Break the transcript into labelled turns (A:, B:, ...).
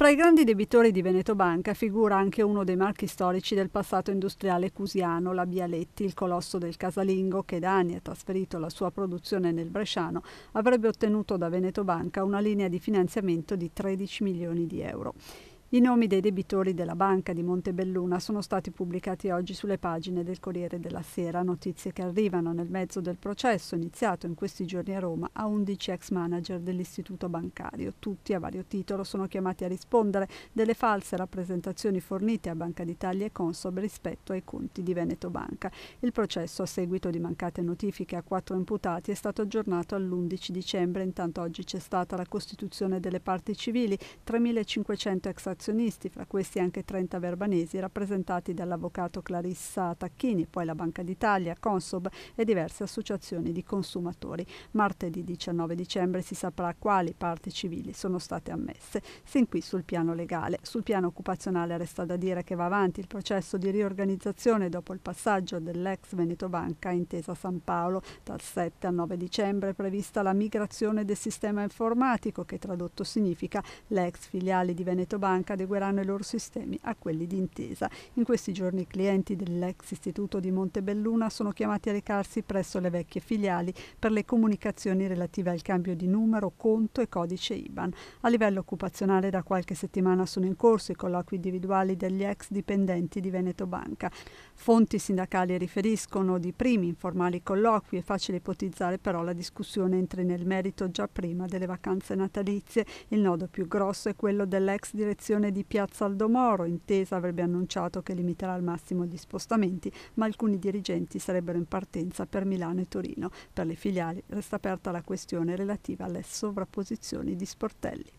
A: Fra i grandi debitori di Veneto Banca figura anche uno dei marchi storici del passato industriale cusiano, la Bialetti, il colosso del casalingo che da anni ha trasferito la sua produzione nel Bresciano, avrebbe ottenuto da Veneto Banca una linea di finanziamento di 13 milioni di euro. I nomi dei debitori della Banca di Montebelluna sono stati pubblicati oggi sulle pagine del Corriere della Sera, notizie che arrivano nel mezzo del processo iniziato in questi giorni a Roma a 11 ex manager dell'istituto bancario. Tutti a vario titolo sono chiamati a rispondere delle false rappresentazioni fornite a Banca d'Italia e Consob rispetto ai conti di Veneto Banca. Il processo a seguito di mancate notifiche a quattro imputati è stato aggiornato all'11 dicembre, intanto oggi c'è stata la costituzione delle parti civili, 3.500 ex associazionisti, fra questi anche 30 verbanesi, rappresentati dall'avvocato Clarissa Tacchini, poi la Banca d'Italia, Consob e diverse associazioni di consumatori. Martedì 19 dicembre si saprà quali parti civili sono state ammesse. Sin qui sul piano legale. Sul piano occupazionale resta da dire che va avanti il processo di riorganizzazione dopo il passaggio dell'ex Veneto Banca intesa San Paolo. Dal 7 al 9 dicembre è prevista la migrazione del sistema informatico che tradotto significa l'ex filiale di Veneto Banca banca adegueranno i loro sistemi a quelli di intesa. In questi giorni i clienti dell'ex istituto di Montebelluna sono chiamati a recarsi presso le vecchie filiali per le comunicazioni relative al cambio di numero, conto e codice IBAN. A livello occupazionale da qualche settimana sono in corso i colloqui individuali degli ex dipendenti di Veneto Banca. Fonti sindacali riferiscono di primi informali colloqui, è facile ipotizzare però la discussione entri nel merito già prima delle vacanze natalizie. Il nodo più grosso è quello dell'ex direzione L'azione di Piazza Aldomoro, intesa, avrebbe annunciato che limiterà al massimo gli spostamenti, ma alcuni dirigenti sarebbero in partenza per Milano e Torino. Per le filiali resta aperta la questione relativa alle sovrapposizioni di sportelli.